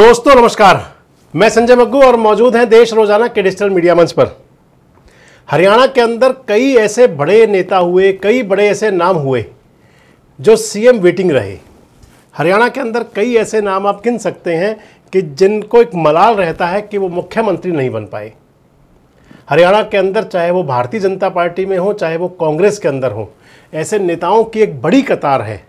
दोस्तों नमस्कार मैं संजय मग्गू और मौजूद हैं देश रोजाना के डिजिटल मीडिया मंच पर हरियाणा के अंदर कई ऐसे बड़े नेता हुए कई बड़े ऐसे नाम हुए जो सीएम वेटिंग रहे हरियाणा के अंदर कई ऐसे नाम आप गिन सकते हैं कि जिनको एक मलाल रहता है कि वो मुख्यमंत्री नहीं बन पाए हरियाणा के अंदर चाहे वो भारतीय जनता पार्टी में हो चाहे वो कांग्रेस के अंदर हो ऐसे नेताओं की एक बड़ी कतार है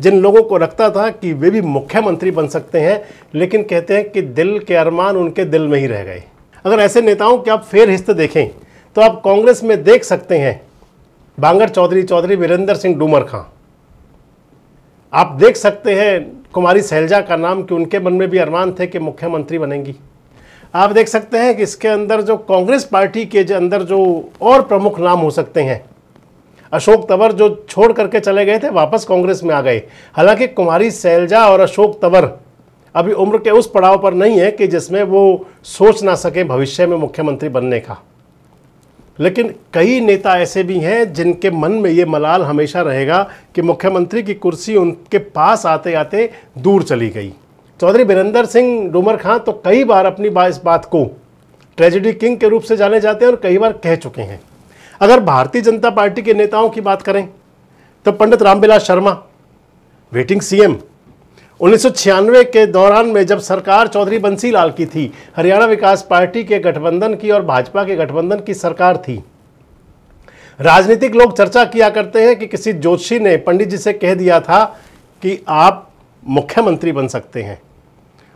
जिन लोगों को रखता था कि वे भी मुख्यमंत्री बन सकते हैं लेकिन कहते हैं कि दिल के अरमान उनके दिल में ही रह गए अगर ऐसे नेताओं के आप फेर हिस्से देखें तो आप कांग्रेस में देख सकते हैं बांगर चौधरी चौधरी वीरेंद्र सिंह डूमर खां आप देख सकते हैं कुमारी सैलजा का नाम कि उनके मन में भी अरमान थे कि मुख्यमंत्री बनेंगी आप देख सकते हैं कि इसके अंदर जो कांग्रेस पार्टी के अंदर जो और प्रमुख नाम हो सकते हैं अशोक तंवर जो छोड़ करके चले गए थे वापस कांग्रेस में आ गए हालांकि कुमारी सैलजा और अशोक तंवर अभी उम्र के उस पड़ाव पर नहीं है कि जिसमें वो सोच ना सके भविष्य में मुख्यमंत्री बनने का लेकिन कई नेता ऐसे भी हैं जिनके मन में ये मलाल हमेशा रहेगा कि मुख्यमंत्री की कुर्सी उनके पास आते आते दूर चली गई चौधरी बीरेंद्र सिंह डूमर खां तो कई बार अपनी बा इस बात को ट्रेजिडी किंग के रूप से जाने जाते हैं और कई बार कह चुके हैं अगर भारतीय जनता पार्टी के नेताओं की बात करें तो पंडित रामविलास शर्मा वेटिंग सीएम उन्नीस के दौरान में जब सरकार चौधरी बंसी लाल की थी हरियाणा विकास पार्टी के गठबंधन की और भाजपा के गठबंधन की सरकार थी राजनीतिक लोग चर्चा किया करते हैं कि किसी जोशी ने पंडित जी से कह दिया था कि आप मुख्यमंत्री बन सकते हैं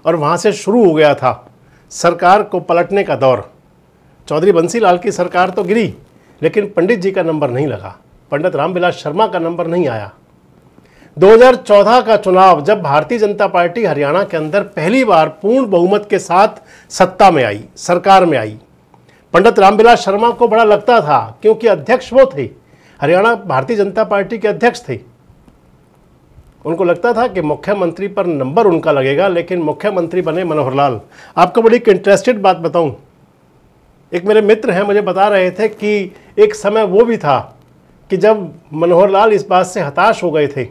और वहां से शुरू हो गया था सरकार को पलटने का दौर चौधरी बंसीलाल की सरकार तो गिरी लेकिन पंडित जी का नंबर नहीं लगा पंडित रामविलास शर्मा का नंबर नहीं आया 2014 का चुनाव जब भारतीय जनता पार्टी हरियाणा के अंदर पहली बार पूर्ण बहुमत के साथ सत्ता में आई सरकार में आई पंडित रामविलास शर्मा को बड़ा लगता था क्योंकि अध्यक्ष वो थे हरियाणा भारतीय जनता पार्टी के अध्यक्ष थे उनको लगता था कि मुख्यमंत्री पर नंबर उनका लगेगा लेकिन मुख्यमंत्री बने मनोहर लाल आपको बड़ी एक इंटरेस्टेड बात बताऊं एक मेरे मित्र हैं मुझे बता रहे थे कि एक समय वो भी था कि जब मनोहर लाल इस बात से हताश हो गए थे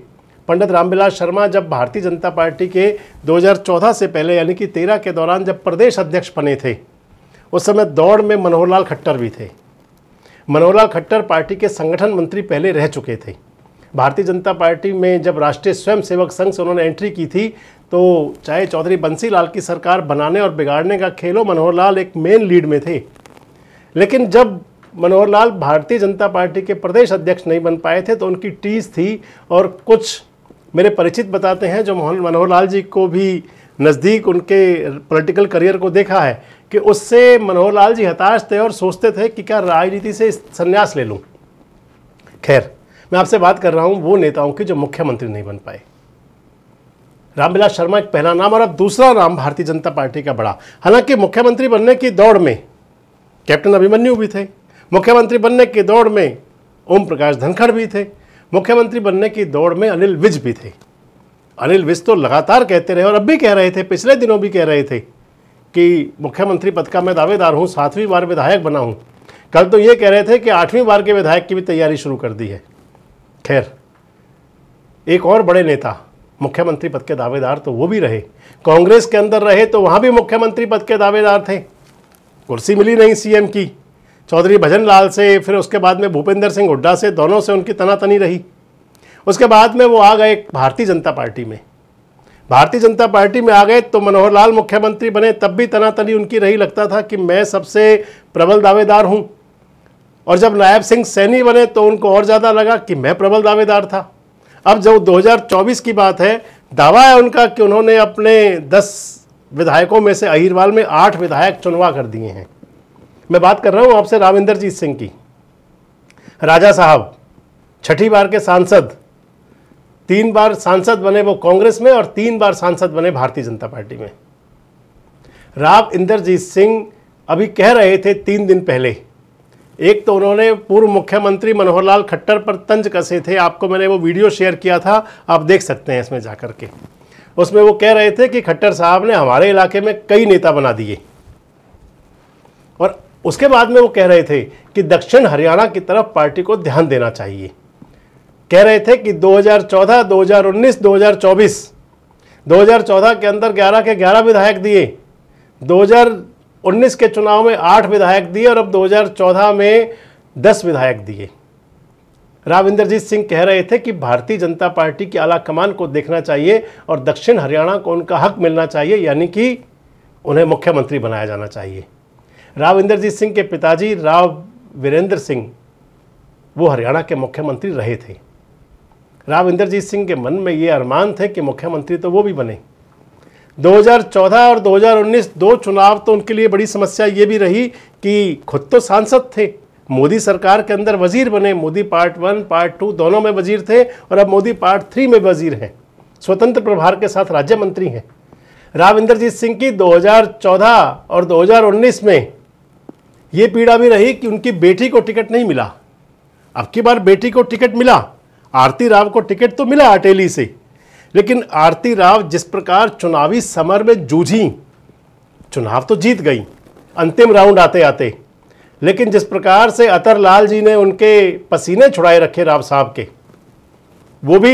पंडित रामविलास शर्मा जब भारतीय जनता पार्टी के 2014 से पहले यानी कि 13 के दौरान जब प्रदेश अध्यक्ष बने थे उस समय दौड़ में मनोहर लाल खट्टर भी थे मनोहर लाल खट्टर पार्टी के संगठन मंत्री पहले रह चुके थे भारतीय जनता पार्टी में जब राष्ट्रीय स्वयंसेवक संघ से उन्होंने एंट्री की थी तो चाहे चौधरी बंसीलाल की सरकार बनाने और बिगाड़ने का खेलो मनोहर लाल एक मेन लीड में थे लेकिन जब मनोहर लाल भारतीय जनता पार्टी के प्रदेश अध्यक्ष नहीं बन पाए थे तो उनकी टीज थी और कुछ मेरे परिचित बताते हैं जो मोहन मनोहर लाल जी को भी नज़दीक उनके पॉलिटिकल करियर को देखा है कि उससे मनोहर लाल जी हताश थे और सोचते थे कि क्या राजनीति से संन्यास ले लूँ खैर मैं आपसे बात कर रहा हूँ वो नेताओं की जो मुख्यमंत्री नहीं बन पाए रामविलास शर्मा एक पहला नाम और अब दूसरा नाम भारतीय जनता पार्टी का बड़ा हालांकि मुख्यमंत्री बनने की दौड़ में कैप्टन अभिमन्यु भी थे मुख्यमंत्री बनने की दौड़ में ओम प्रकाश धनखड़ भी थे मुख्यमंत्री बनने की दौड़ में अनिल विज भी थे अनिल विज तो लगातार कहते रहे और अब भी कह रहे थे पिछले दिनों भी कह रहे थे कि मुख्यमंत्री पद का मैं दावेदार हूँ सातवीं बार विधायक बना हूँ कल तो ये कह रहे थे कि आठवीं बार के विधायक की भी तैयारी शुरू कर दी है खैर एक और बड़े नेता मुख्यमंत्री पद के दावेदार तो वो भी रहे कांग्रेस के अंदर रहे तो वहाँ भी मुख्यमंत्री पद के दावेदार थे कुर्सी मिली नहीं सीएम की चौधरी भजन लाल से फिर उसके बाद में भूपेंद्र सिंह हुड्डा से दोनों से उनकी तनातनी रही उसके बाद में वो आ गए भारतीय जनता पार्टी में भारतीय जनता पार्टी में आ गए तो मनोहर लाल मुख्यमंत्री बने तब भी तनातनी उनकी रही लगता था कि मैं सबसे प्रबल दावेदार हूँ और जब नायब सिंह सैनी बने तो उनको और ज़्यादा लगा कि मैं प्रबल दावेदार था अब जब 2024 की बात है दावा है उनका कि उन्होंने अपने विधायकों में से अहिरवाल में आठ विधायक चुनवा कर दिए हैं मैं बात कर रहा हूं आपसे राविंद्रजीत सिंह की राजा साहब छठी बार के सांसद तीन बार सांसद बने वो कांग्रेस में और तीन बार सांसद बने भारतीय जनता पार्टी में राव इंद्रजीत सिंह अभी कह रहे थे तीन दिन पहले एक तो उन्होंने पूर्व मुख्यमंत्री मनोहर लाल खट्टर पर तंज कसे थे आपको मैंने वो वीडियो शेयर किया था आप देख सकते हैं इसमें जाकर के उसमें वो कह रहे थे कि खट्टर साहब ने हमारे इलाके में कई नेता बना दिए और उसके बाद में वो कह रहे थे कि दक्षिण हरियाणा की तरफ पार्टी को ध्यान देना चाहिए कह रहे थे कि 2014, 2019, 2024, 2014 के अंदर 11 के 11 विधायक दिए 2019 के चुनाव में 8 विधायक दिए और अब 2014 में 10 विधायक दिए राव इंद्रजीत सिंह कह रहे थे कि भारतीय जनता पार्टी की आला कमान को देखना चाहिए और दक्षिण हरियाणा को उनका हक मिलना चाहिए यानी कि उन्हें मुख्यमंत्री बनाया जाना चाहिए राव इंद्रजीत सिंह के पिताजी राव वीरेंद्र सिंह वो हरियाणा के मुख्यमंत्री रहे थे राव इंद्रजीत सिंह के मन में ये अरमान थे कि मुख्यमंत्री तो वो भी बने 2014 और 2019 दो चुनाव तो उनके लिए बड़ी समस्या ये भी रही कि खुद तो सांसद थे मोदी सरकार के अंदर वजीर बने Modi part one part two दोनों में वजीर थे और अब मोदी पार्ट थ्री में वजीर हैं स्वतंत्र प्रभार के साथ राज्य मंत्री हैं राव इंद्रजीत सिंह की 2014 और 2019 में ये पीड़ा भी रही कि उनकी बेटी को टिकट नहीं मिला अब की बार बेटी को टिकट मिला आरती राव को टिकट तो मिला अटेली से लेकिन आरती राव जिस प्रकार चुनावी समर में जूझी चुनाव तो जीत गई अंतिम राउंड आते आते लेकिन जिस प्रकार से अतर लाल जी ने उनके पसीने छुड़ाए रखे राव साहब के वो भी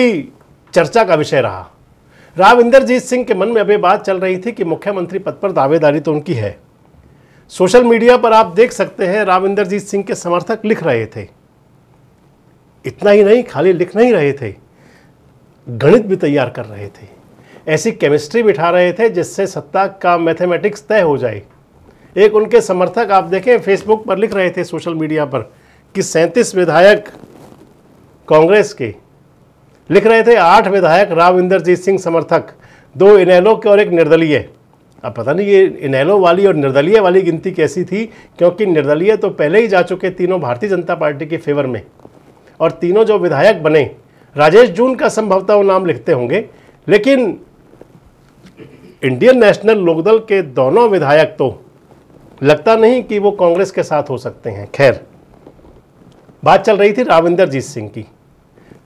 चर्चा का विषय रहा राव इंद्रजीत सिंह के मन में अभी बात चल रही थी कि मुख्यमंत्री पद पर दावेदारी तो उनकी है सोशल मीडिया पर आप देख सकते हैं राव इंद्रजीत सिंह के समर्थक लिख रहे थे इतना ही नहीं खाली लिख नहीं रहे थे गणित भी तैयार कर रहे थे ऐसी केमिस्ट्री बिठा रहे थे जिससे सत्ता का मैथमेटिक्स तय हो जाए एक उनके समर्थक आप देखें फेसबुक पर लिख रहे थे सोशल मीडिया पर कि सैंतीस विधायक कांग्रेस के लिख रहे थे आठ विधायक राव इंद्रजीत सिंह समर्थक दो इनैलो के और एक निर्दलीय अब पता नहीं ये इनैलो वाली और निर्दलीय वाली गिनती कैसी थी क्योंकि निर्दलीय तो पहले ही जा चुके तीनों भारतीय जनता पार्टी के फेवर में और तीनों जो विधायक बने राजेश जून का संभवतः वो नाम लिखते होंगे लेकिन इंडियन नेशनल लोकदल के दोनों विधायक तो लगता नहीं कि वो कांग्रेस के साथ हो सकते हैं खैर बात चल रही थी राविंदरजीत सिंह की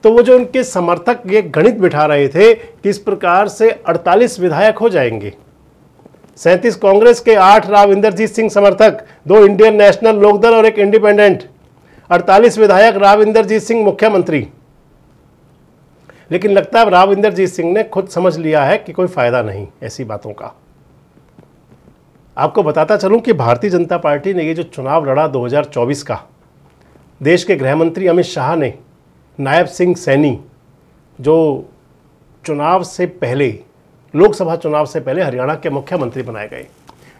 तो वो जो उनके समर्थक ये गणित बिठा रहे थे कि इस प्रकार से 48 विधायक हो जाएंगे सैंतीस कांग्रेस के आठ राव इंद्रजीत सिंह समर्थक दो इंडियन नेशनल लोकदल और एक इंडिपेंडेंट 48 विधायक राव इंद्रजीत सिंह मुख्यमंत्री लेकिन लगता है राव इंद्रजीत सिंह ने खुद समझ लिया है कि कोई फायदा नहीं ऐसी बातों का आपको बताता चलूं कि भारतीय जनता पार्टी ने ये जो चुनाव लड़ा 2024 का देश के गृहमंत्री अमित शाह ने नायब सिंह सैनी जो चुनाव से पहले लोकसभा चुनाव से पहले हरियाणा के मुख्यमंत्री बनाए गए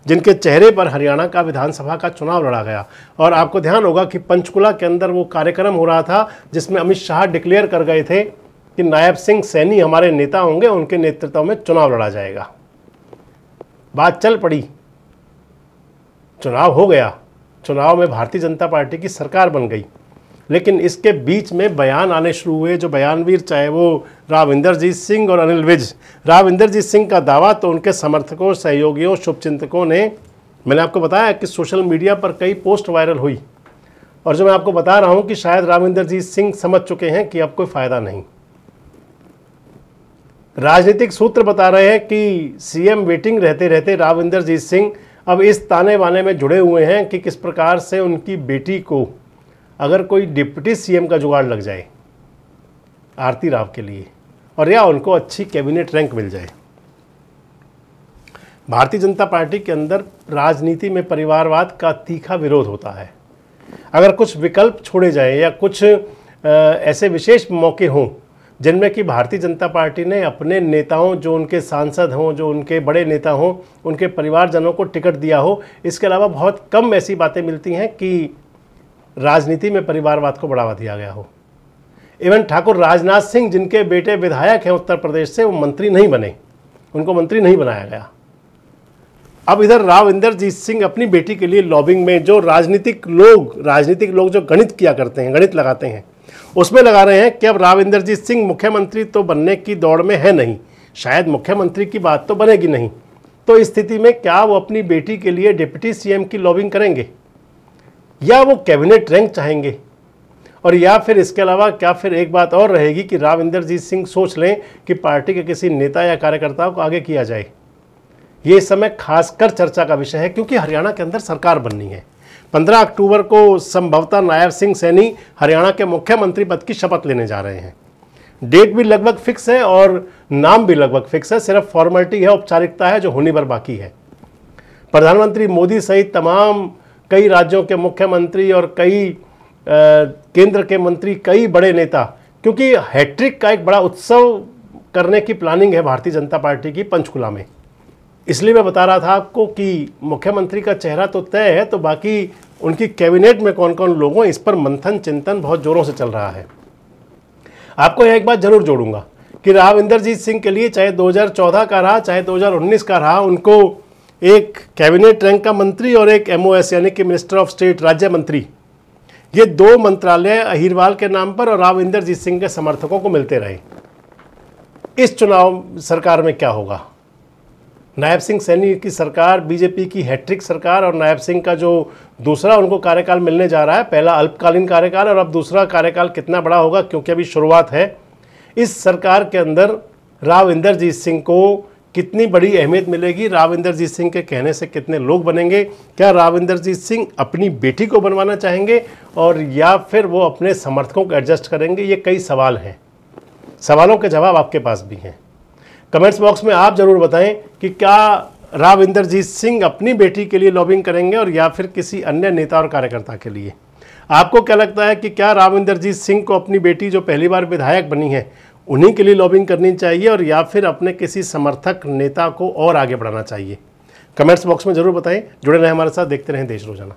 जिनके चेहरे पर हरियाणा का विधानसभा का चुनाव लड़ा गया और आपको ध्यान होगा कि पंचकुला के अंदर वो कार्यक्रम हो रहा था जिसमें अमित शाह डिक्लेयर कर गए थे कि नायब सिंह सैनी हमारे नेता होंगे उनके नेतृत्व में चुनाव लड़ा जाएगा बात चल पड़ी चुनाव हो गया चुनाव में भारतीय जनता पार्टी की सरकार बन गई लेकिन इसके बीच में बयान आने शुरू हुए जो बयानवीर चाहे वो राविंदरजीत सिंह और अनिल विज राविंदरजीत सिंह का दावा तो उनके समर्थकों सहयोगियों शुभचिंतकों ने मैंने आपको बताया कि सोशल मीडिया पर कई पोस्ट वायरल हुई और जो मैं आपको बता रहा हूं कि शायद राविंदरजीत सिंह समझ चुके हैं कि अब कोई फ़ायदा नहीं राजनीतिक सूत्र बता रहे हैं कि सीएम वेटिंग रहते रहते राविंदरजीत सिंह अब इस ताने बाने में जुड़े हुए हैं कि किस प्रकार से उनकी बेटी को अगर कोई डिप्टी सीएम का जुगाड़ लग जाए आरती राव के लिए और या उनको अच्छी कैबिनेट रैंक मिल जाए भारतीय जनता पार्टी के अंदर राजनीति में परिवारवाद का तीखा विरोध होता है अगर कुछ विकल्प छोड़े जाएं या कुछ ऐसे विशेष मौके हों जिनमें कि भारतीय जनता पार्टी ने अपने नेताओं जो उनके सांसद हों जो उनके बड़े नेता हों उनके परिवारजनों को टिकट दिया हो इसके अलावा बहुत कम ऐसी बातें मिलती हैं कि राजनीति में परिवारवाद को बढ़ावा दिया गया हो इवन ठाकुर राजनाथ सिंह जिनके बेटे विधायक हैं उत्तर प्रदेश से वो मंत्री नहीं बने उनको मंत्री नहीं बनाया गया अब इधर राव इंद्रजीत सिंह अपनी बेटी के लिए लॉबिंग में जो राजनीतिक लोग राजनीतिक लोग जो गणित किया करते हैं गणित लगाते हैं उसमें लगा रहे हैं कि अब राव इंद्रजीत सिंह मुख्यमंत्री तो बनने की दौड़ में है नहीं शायद मुख्यमंत्री की बात तो बनेगी नहीं तो इस स्थिति में क्या वो अपनी बेटी के लिए डिप्टी सीएम की लॉबिंग करेंगे या वो कैबिनेट रैंक चाहेंगे और या फिर इसके अलावा क्या फिर एक बात और रहेगी कि राव इंद्रजीत सिंह सोच लें कि पार्टी के किसी नेता या कार्यकर्ता को आगे किया जाए ये इस समय खासकर चर्चा का विषय है क्योंकि हरियाणा के अंदर सरकार बननी है 15 अक्टूबर को संभवतः नायब सिंह सैनी हरियाणा के मुख्यमंत्री पद की शपथ लेने जा रहे हैं डेट भी लगभग फिक्स है और नाम भी लगभग फिक्स है सिर्फ फॉर्मेलिटी है औपचारिकता है जो होनी पर बाकी है प्रधानमंत्री मोदी सहित तमाम कई राज्यों के मुख्यमंत्री और कई केंद्र के मंत्री कई बड़े नेता क्योंकि हैट्रिक का एक बड़ा उत्सव करने की प्लानिंग है भारतीय जनता पार्टी की पंचकुला में इसलिए मैं बता रहा था आपको कि मुख्यमंत्री का चेहरा तो तय है तो बाकी उनकी कैबिनेट में कौन कौन लोग हैं इस पर मंथन चिंतन बहुत ज़ोरों से चल रहा है आपको यह एक बात जरूर जोड़ूंगा कि राव इंद्रजीत सिंह के लिए चाहे 2014 का रहा चाहे 2019 का रहा उनको एक कैबिनेट रैंक का मंत्री और एक एमओएस यानी कि मिनिस्टर ऑफ स्टेट राज्य मंत्री ये दो मंत्रालय अहिरवाल के नाम पर और राव इंद्रजीत सिंह के समर्थकों को मिलते रहे इस चुनाव सरकार में क्या होगा नायब सिंह सैनी की सरकार बीजेपी की हैट्रिक सरकार और नायब सिंह का जो दूसरा उनको कार्यकाल मिलने जा रहा है पहला अल्पकालीन कार्यकाल और अब दूसरा कार्यकाल कितना बड़ा होगा क्योंकि अभी शुरुआत है इस सरकार के अंदर राव इंदरजीत सिंह को कितनी बड़ी अहमियत मिलेगी राव इंदरजीत सिंह के कहने से कितने लोग बनेंगे क्या राव इंदरजीत सिंह अपनी बेटी को बनवाना चाहेंगे और या फिर वो अपने समर्थकों को एडजस्ट करेंगे ये कई सवाल हैं सवालों के जवाब आपके पास भी हैं कमेंट्स बॉक्स में आप ज़रूर बताएं कि क्या राव इंद्रजीत सिंह अपनी बेटी के लिए लॉबिंग करेंगे और या फिर किसी अन्य नेता और कार्यकर्ता के लिए आपको क्या लगता है कि क्या राव इंद्रजीत सिंह को अपनी बेटी जो पहली बार विधायक बनी है उन्हीं के लिए लॉबिंग करनी चाहिए और या फिर अपने किसी समर्थक नेता को और आगे बढ़ाना चाहिए कमेंट्स बॉक्स में ज़रूर बताएं जुड़े रहें हमारे साथ देखते रहें देश रोजाना